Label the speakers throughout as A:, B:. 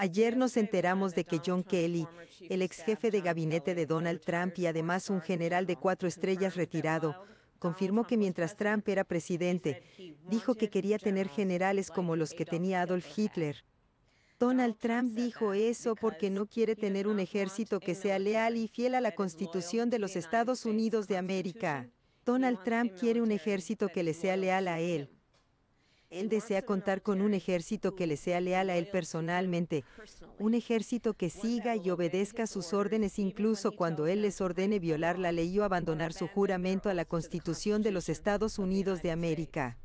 A: Ayer nos enteramos de que John Kelly, el ex jefe de gabinete de Donald Trump y además un general de cuatro estrellas retirado, confirmó que mientras Trump era presidente, dijo que quería tener generales como los que tenía Adolf Hitler. Donald Trump dijo eso porque no quiere tener un ejército que sea leal y fiel a la Constitución de los Estados Unidos de América. Donald Trump quiere un ejército que le sea leal a él, él desea contar con un ejército que le sea leal a él personalmente, un ejército que siga y obedezca sus órdenes incluso cuando él les ordene violar la ley o abandonar su juramento a la Constitución de los Estados Unidos de América.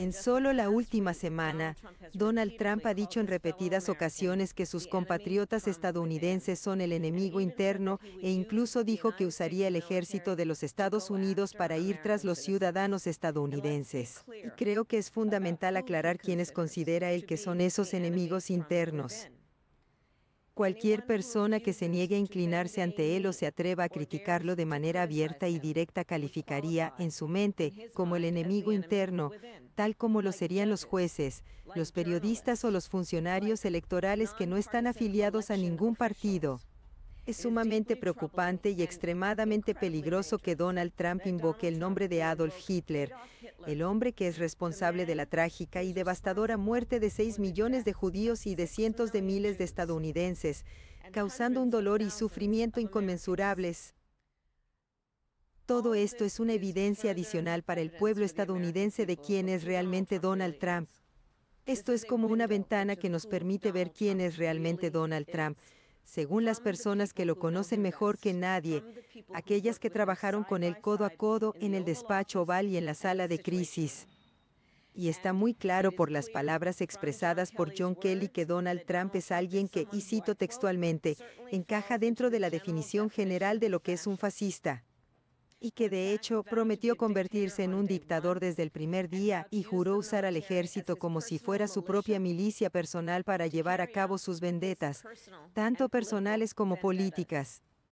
A: En solo la última semana, Donald Trump ha dicho en repetidas ocasiones que sus compatriotas estadounidenses son el enemigo interno e incluso dijo que usaría el ejército de los Estados Unidos para ir tras los ciudadanos estadounidenses. creo que es fundamental aclarar quiénes considera él que son esos enemigos internos. Cualquier persona que se niegue a inclinarse ante él o se atreva a criticarlo de manera abierta y directa calificaría en su mente como el enemigo interno, tal como lo serían los jueces, los periodistas o los funcionarios electorales que no están afiliados a ningún partido. Es sumamente preocupante y extremadamente peligroso que Donald Trump invoque el nombre de Adolf Hitler, el hombre que es responsable de la trágica y devastadora muerte de 6 millones de judíos y de cientos de miles de estadounidenses, causando un dolor y sufrimiento inconmensurables. Todo esto es una evidencia adicional para el pueblo estadounidense de quién es realmente Donald Trump. Esto es como una ventana que nos permite ver quién es realmente Donald Trump según las personas que lo conocen mejor que nadie, aquellas que trabajaron con él codo a codo en el despacho oval y en la sala de crisis. Y está muy claro por las palabras expresadas por John Kelly que Donald Trump es alguien que, y cito textualmente, encaja dentro de la definición general de lo que es un fascista y que de hecho prometió convertirse en un dictador desde el primer día y juró usar al ejército como si fuera su propia milicia personal para llevar a cabo sus vendetas, tanto personales como políticas.